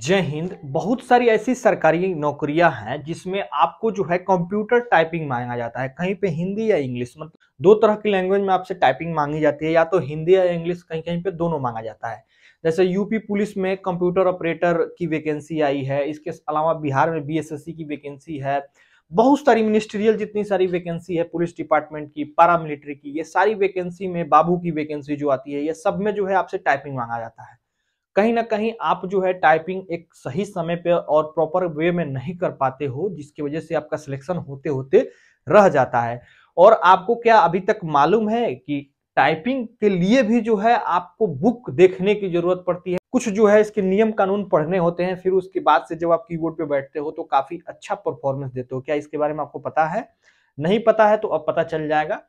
जय हिंद बहुत सारी ऐसी सरकारी नौकरियां हैं जिसमें आपको जो है कंप्यूटर टाइपिंग मांगा जाता है कहीं पे हिंदी या इंग्लिश मतलब दो तरह की लैंग्वेज में आपसे टाइपिंग मांगी जाती है या तो हिंदी या इंग्लिश कहीं कहीं पे दोनों मांगा जाता है जैसे यूपी पुलिस में कंप्यूटर ऑपरेटर की वैकेंसी आई है इसके अलावा बिहार में बी की वैकेंसी है बहुत सारी मिनिस्ट्रियल जितनी सारी वैकेंसी है पुलिस डिपार्टमेंट की मिलिट्री की ये सारी वैकेंसी में बाबू की वैकेंसी जो आती है ये सब में जो है आपसे टाइपिंग मांगा जाता है कहीं ना कहीं आप जो है टाइपिंग एक सही समय पे और प्रॉपर वे में नहीं कर पाते हो जिसकी वजह से आपका सिलेक्शन होते होते रह जाता है और आपको क्या अभी तक मालूम है कि टाइपिंग के लिए भी जो है आपको बुक देखने की जरूरत पड़ती है कुछ जो है इसके नियम कानून पढ़ने होते हैं फिर उसके बाद से जब आप कीबोर्ड पे बैठते हो तो काफी अच्छा परफॉर्मेंस देते हो क्या इसके बारे में आपको पता है नहीं पता है तो अब पता चल जाएगा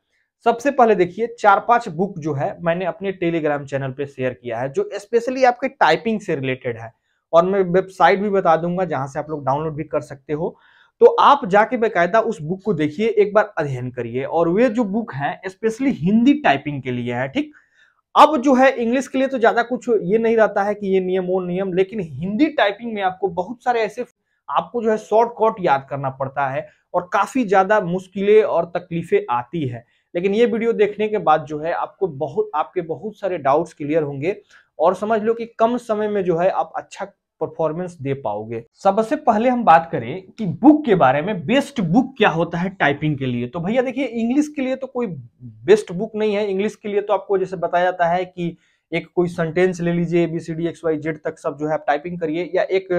सबसे पहले देखिए चार पांच बुक जो है मैंने अपने टेलीग्राम चैनल पे शेयर किया है जो स्पेशली आपके टाइपिंग से रिलेटेड है और मैं वेबसाइट भी बता दूंगा जहां से आप लोग डाउनलोड भी कर सकते हो तो आप जाके बेकायदा उस बुक को देखिए एक बार अध्ययन करिए और वे जो बुक है स्पेशली हिंदी टाइपिंग के लिए है ठीक अब जो है इंग्लिश के लिए तो ज्यादा कुछ ये नहीं रहता है कि ये नियम वो नियम लेकिन हिंदी टाइपिंग में आपको बहुत सारे ऐसे आपको जो है शॉर्टकट याद करना पड़ता है और काफी ज्यादा मुश्किलें और तकलीफें आती है लेकिन ये वीडियो देखने के बाद जो है आपको बहुत आपके बहुत सारे डाउट्स क्लियर होंगे और समझ लो कि कम समय में जो है आप अच्छा परफॉर्मेंस दे पाओगे सबसे पहले हम बात करें कि बुक के बारे में बेस्ट बुक क्या होता है टाइपिंग के लिए तो भैया देखिए इंग्लिश के लिए तो कोई बेस्ट बुक नहीं है इंग्लिश के लिए तो आपको जैसे बताया जाता है कि एक कोई सेंटेंस ले लीजिए एबीसीडी एक्स वाई जेड तक सब जो है आप टाइपिंग करिए या एक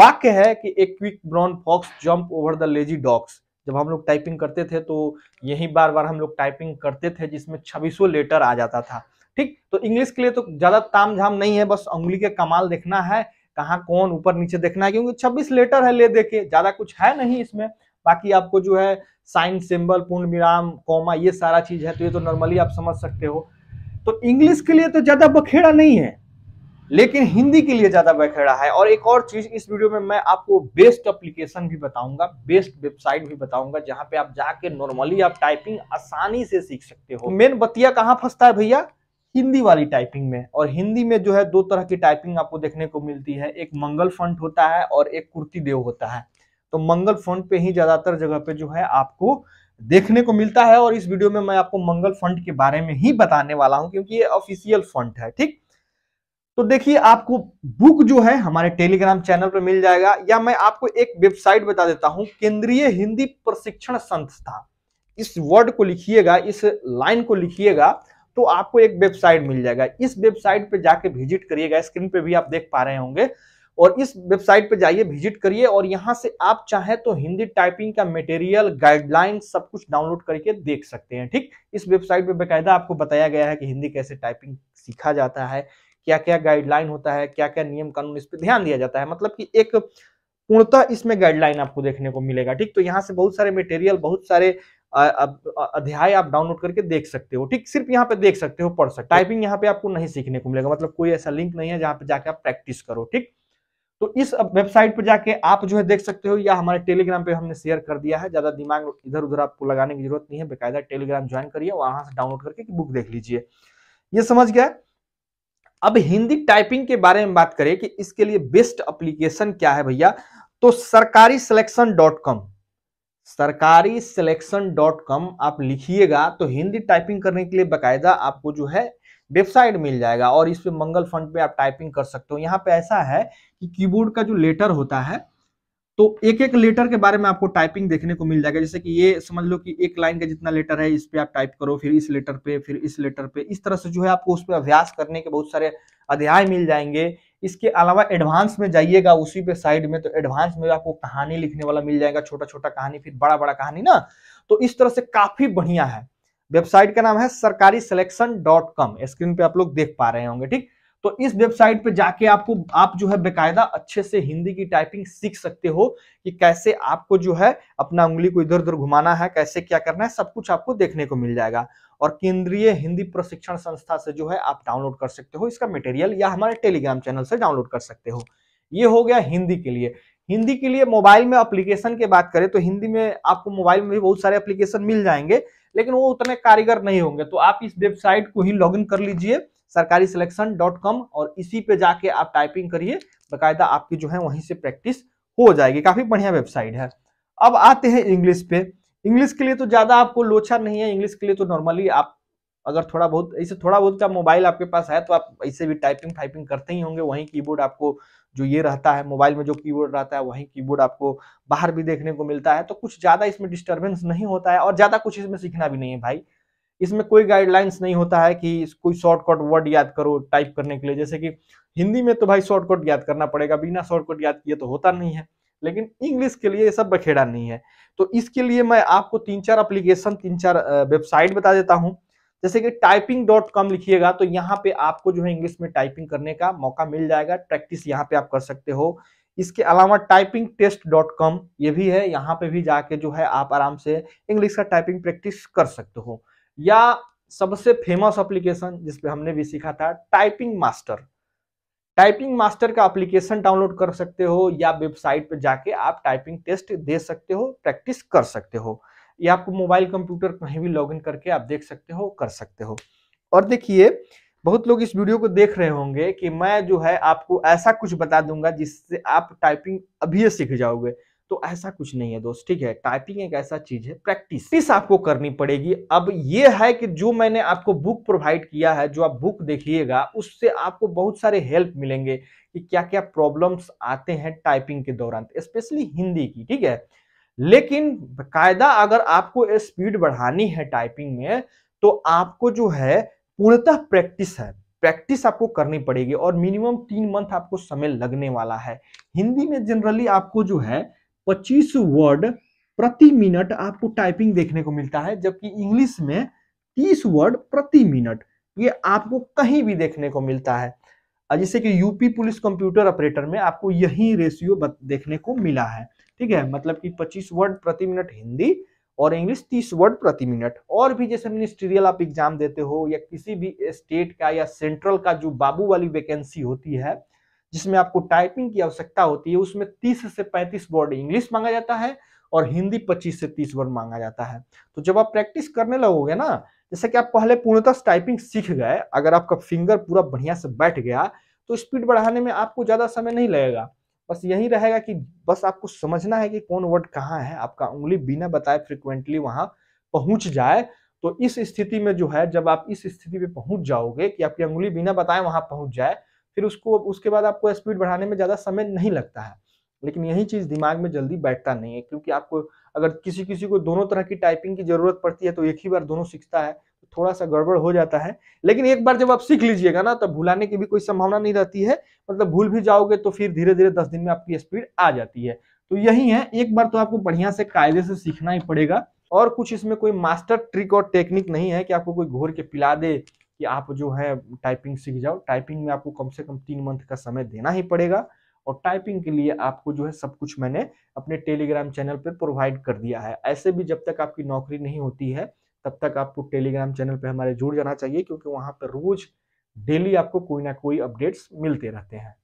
वाक्य है कि एक quick brown fox jump over the lazy dogs जब हम लोग टाइपिंग करते थे तो यही बार बार हम लोग टाइपिंग करते थे जिसमें छब्बीसों लेटर आ जाता था ठीक तो इंग्लिश के लिए तो ज़्यादा ताम झाम नहीं है बस उंगली के कमाल देखना है कहाँ कौन ऊपर नीचे देखना है क्योंकि छब्बीस लेटर है ले देखे ज़्यादा कुछ है नहीं इसमें बाकी आपको जो है साइन सिंबल पूर्ण विराम कॉमा ये सारा चीज़ है तो ये तो नॉर्मली आप समझ सकते हो तो इंग्लिश के लिए तो ज़्यादा बखेड़ा नहीं है लेकिन हिंदी के लिए ज्यादा रहा है और एक और चीज इस वीडियो में मैं आपको बेस्ट एप्लीकेशन भी बताऊंगा बेस्ट वेबसाइट भी बताऊंगा जहां पे आप जाके नॉर्मली आप टाइपिंग आसानी से सीख सकते हो मेन बतिया कहाँ फंसता है भैया हिंदी वाली टाइपिंग में और हिंदी में जो है दो तरह की टाइपिंग आपको देखने को मिलती है एक मंगल फंट होता है और एक कुर्ती देव होता है तो मंगल फंट पे ही ज्यादातर जगह पे जो है आपको देखने को मिलता है और इस वीडियो में मैं आपको मंगल फंड के बारे में ही बताने वाला हूँ क्योंकि ये ऑफिशियल फंड है ठीक तो देखिए आपको बुक जो है हमारे टेलीग्राम चैनल पर मिल जाएगा या मैं आपको एक वेबसाइट बता देता हूं केंद्रीय हिंदी प्रशिक्षण संस्था इस वर्ड को लिखिएगा इस लाइन को लिखिएगा तो आपको एक वेबसाइट मिल जाएगा इस वेबसाइट पर जाके विजिट करिएगा स्क्रीन पे भी आप देख पा रहे होंगे और इस वेबसाइट पर जाइए विजिट करिए और यहाँ से आप चाहें तो हिंदी टाइपिंग का मटेरियल गाइडलाइन सब कुछ डाउनलोड करके देख सकते हैं ठीक इस वेबसाइट पर बेकायदा आपको बताया गया है कि हिंदी कैसे टाइपिंग सीखा जाता है क्या क्या गाइडलाइन होता है क्या क्या नियम कानून इस पर ध्यान दिया जाता है मतलब कि एक पूर्णतः इसमें गाइडलाइन आपको देखने को मिलेगा ठीक तो यहाँ से बहुत सारे मेटेरियल बहुत सारे अध्याय आप डाउनलोड करके देख सकते हो ठीक सिर्फ यहाँ पे देख सकते हो पढ़ सकते टाइपिंग यहाँ पे आपको नहीं सीखने को मिलेगा मतलब कोई ऐसा लिंक नहीं है जहाँ पे जाके आप प्रैक्टिस करो ठीक तो इस वेबसाइट पर जाके आप जो है देख सकते हो या हमारे टेलीग्राम पे हमने शेयर कर दिया है ज्यादा दिमाग इधर उधर आपको लगाने की जरूरत नहीं है बेकायदा टेलीग्राम ज्वाइन करिए वहां से डाउनलोड करके बुक देख लीजिए ये समझ गया अब हिंदी टाइपिंग के बारे में बात करें कि इसके लिए बेस्ट अप्लीकेशन क्या है भैया तो Sarkari selection dot com Sarkari selection dot com आप लिखिएगा तो हिंदी टाइपिंग करने के लिए बकायदा आपको जो है वेबसाइट मिल जाएगा और इस पे मंगल फंड पे आप टाइपिंग कर सकते हो यहाँ पे ऐसा है कि कीबोर्ड का जो लेटर होता है तो एक एक लेटर के बारे में आपको टाइपिंग देखने को मिल जाएगा जैसे कि ये समझ लो कि एक लाइन का जितना लेटर है इस पे आप टाइप करो फिर इस लेटर पे फिर इस लेटर पे इस तरह से जो है आपको उस पर अभ्यास करने के बहुत सारे अध्याय मिल जाएंगे इसके अलावा एडवांस में जाइएगा उसी पे साइड में तो एडवांस में आपको कहानी लिखने वाला मिल जाएगा छोटा छोटा कहानी फिर बड़ा बड़ा कहानी ना तो इस तरह से काफी बढ़िया है वेबसाइट का नाम है सरकारी सिलेक्शन डॉट कॉम स्क्रीन पे आप लोग देख पा रहे होंगे ठीक तो इस वेबसाइट पे जाके आपको आप जो है बेकायदा अच्छे से हिंदी की टाइपिंग सीख सकते हो कि कैसे आपको जो है अपना उंगली को इधर उधर घुमाना है कैसे क्या करना है सब कुछ आपको देखने को मिल जाएगा और केंद्रीय हिंदी प्रशिक्षण संस्था से जो है आप डाउनलोड कर सकते हो इसका मटेरियल या हमारे टेलीग्राम चैनल से डाउनलोड कर सकते हो ये हो गया हिंदी के लिए हिंदी के लिए मोबाइल में अप्लीकेशन की बात करें तो हिंदी में आपको मोबाइल में भी बहुत सारे एप्लीकेशन मिल जाएंगे लेकिन वो उतने कारीगर नहीं होंगे तो आप इस वेबसाइट को ही लॉगिन कर लीजिए सरकारी सिलेक्शन डॉट कॉम और इसी पे जाके आप टाइपिंग करिए बकायदा आपकी जो है वहीं से प्रैक्टिस हो जाएगी काफी बढ़िया वेबसाइट है अब आते हैं इंग्लिश पे इंग्लिश के लिए तो ज्यादा आपको लोचा नहीं है इंग्लिश के लिए तो नॉर्मली आप अगर थोड़ा बहुत ऐसे थोड़ा बहुत का मोबाइल आपके पास है तो आप ऐसे भी टाइपिंग टाइपिंग करते ही होंगे वहीं कीबोर्ड आपको जो ये रहता है मोबाइल में जो कीबोर्ड रहता है वहीं कीबोर्ड आपको बाहर भी देखने को मिलता है तो कुछ ज़्यादा इसमें डिस्टर्बेंस नहीं होता है और ज़्यादा कुछ इसमें सीखना भी नहीं है भाई इसमें कोई गाइडलाइंस नहीं होता है कि कोई शॉर्टकट वर्ड याद करो टाइप करने के लिए जैसे कि हिंदी में तो भाई शॉर्टकट याद करना पड़ेगा बिना शॉर्टकट याद किए तो होता नहीं है लेकिन इंग्लिश के लिए ये सब बखेड़ा नहीं है तो इसके लिए मैं आपको तीन चार अप्लीकेशन तीन चार वेबसाइट बता देता हूँ जैसे कि टाइपिंग डॉट कॉम लिखिएगा तो यहाँ पे आपको जो है इंग्लिश में टाइपिंग करने का मौका मिल जाएगा प्रैक्टिस यहाँ पे आप कर सकते हो इसके अलावा टाइपिंग टेस्ट डॉट कॉम ये भी है यहाँ पे भी जाके जो है आप आराम से इंग्लिश का टाइपिंग प्रैक्टिस कर सकते हो या सबसे फेमस एप्लीकेशन जिसपे हमने भी सीखा था टाइपिंग मास्टर टाइपिंग मास्टर का एप्लीकेशन डाउनलोड कर सकते हो या वेबसाइट पर जाके आप टाइपिंग टेस्ट दे सकते हो प्रैक्टिस कर सकते हो या आपको मोबाइल कंप्यूटर कहीं भी लॉगिन करके आप देख सकते हो कर सकते हो और देखिए बहुत लोग इस वीडियो को देख रहे होंगे कि मैं जो है आपको ऐसा कुछ बता दूंगा जिससे आप टाइपिंग अभी सीख जाओगे तो ऐसा कुछ नहीं है दोस्त ठीक है टाइपिंग एक ऐसा चीज है प्रैक्टिस प्रैक्टिस आपको करनी पड़ेगी अब ये है कि जो मैंने आपको बुक प्रोवाइड किया है जो आप बुक देखिएगा उससे आपको बहुत सारे हेल्प मिलेंगे कि क्या क्या प्रॉब्लम्स आते हैं टाइपिंग के दौरान स्पेशली हिंदी की ठीक है लेकिन कायदा अगर आपको स्पीड बढ़ानी है टाइपिंग में तो आपको जो है पूर्णतः प्रैक्टिस है प्रैक्टिस आपको करनी पड़ेगी और मिनिमम तीन मंथ आपको समय लगने वाला है हिंदी में जनरली आपको जो है पच्चीस वर्ड प्रति मिनट आपको टाइपिंग देखने को मिलता है जबकि इंग्लिश में तीस वर्ड प्रति मिनट ये आपको कहीं भी देखने को मिलता है जैसे कि यूपी पुलिस कंप्यूटर ऑपरेटर में आपको यही रेशियो देखने को मिला है ठीक है मतलब कि 25 वर्ड प्रति मिनट हिंदी और इंग्लिश 30 वर्ड प्रति मिनट और भी जैसे मिनिस्ट्रियल आप एग्जाम देते हो या किसी भी स्टेट का या सेंट्रल का जो बाबू वाली वैकेंसी होती है जिसमें आपको टाइपिंग की आवश्यकता होती है उसमें 30 से 35 वर्ड इंग्लिश मांगा जाता है और हिंदी 25 से 30 वर्ड मांगा जाता है तो जब आप प्रैक्टिस करने लगोगे ना जैसे कि आप पहले पूर्णतः टाइपिंग सीख गए अगर आपका फिंगर पूरा बढ़िया से बैठ गया तो स्पीड बढ़ाने में आपको ज़्यादा समय नहीं लगेगा बस यही रहेगा कि बस आपको समझना है कि कौन वर्ड कहाँ है आपका उंगली बिना बताए फ्रिक्वेंटली वहाँ पहुंच जाए तो इस स्थिति में जो है जब आप इस स्थिति पे पहुंच जाओगे कि आपकी उंगली बिना बताए वहां पहुंच जाए फिर उसको उसके बाद आपको स्पीड बढ़ाने में ज़्यादा समय नहीं लगता है लेकिन यही चीज़ दिमाग में जल्दी बैठता नहीं है क्योंकि आपको अगर किसी किसी को दोनों तरह की टाइपिंग की ज़रूरत पड़ती है तो एक ही बार दोनों सीखता है तो थोड़ा सा गड़बड़ हो जाता है लेकिन एक बार जब आप सीख लीजिएगा ना तो भुलाने की भी कोई संभावना नहीं रहती है मतलब भूल भी जाओगे तो फिर धीरे धीरे दस दिन में आपकी स्पीड आ जाती है तो यही है एक बार तो आपको बढ़िया से कायदे से सीखना ही पड़ेगा और कुछ इसमें कोई मास्टर ट्रिक और टेक्निक नहीं है कि आपको कोई घोर के पिला दे कि आप जो है टाइपिंग सीख जाओ टाइपिंग में आपको कम से कम तीन मंथ का समय देना ही पड़ेगा और टाइपिंग के लिए आपको जो है सब कुछ मैंने अपने टेलीग्राम चैनल पर प्रोवाइड कर दिया है ऐसे भी जब तक आपकी नौकरी नहीं होती है तब तक आपको टेलीग्राम चैनल पर हमारे जुड़ जाना चाहिए क्योंकि वहाँ पर रोज़ डेली आपको कोई ना कोई अपडेट्स मिलते रहते हैं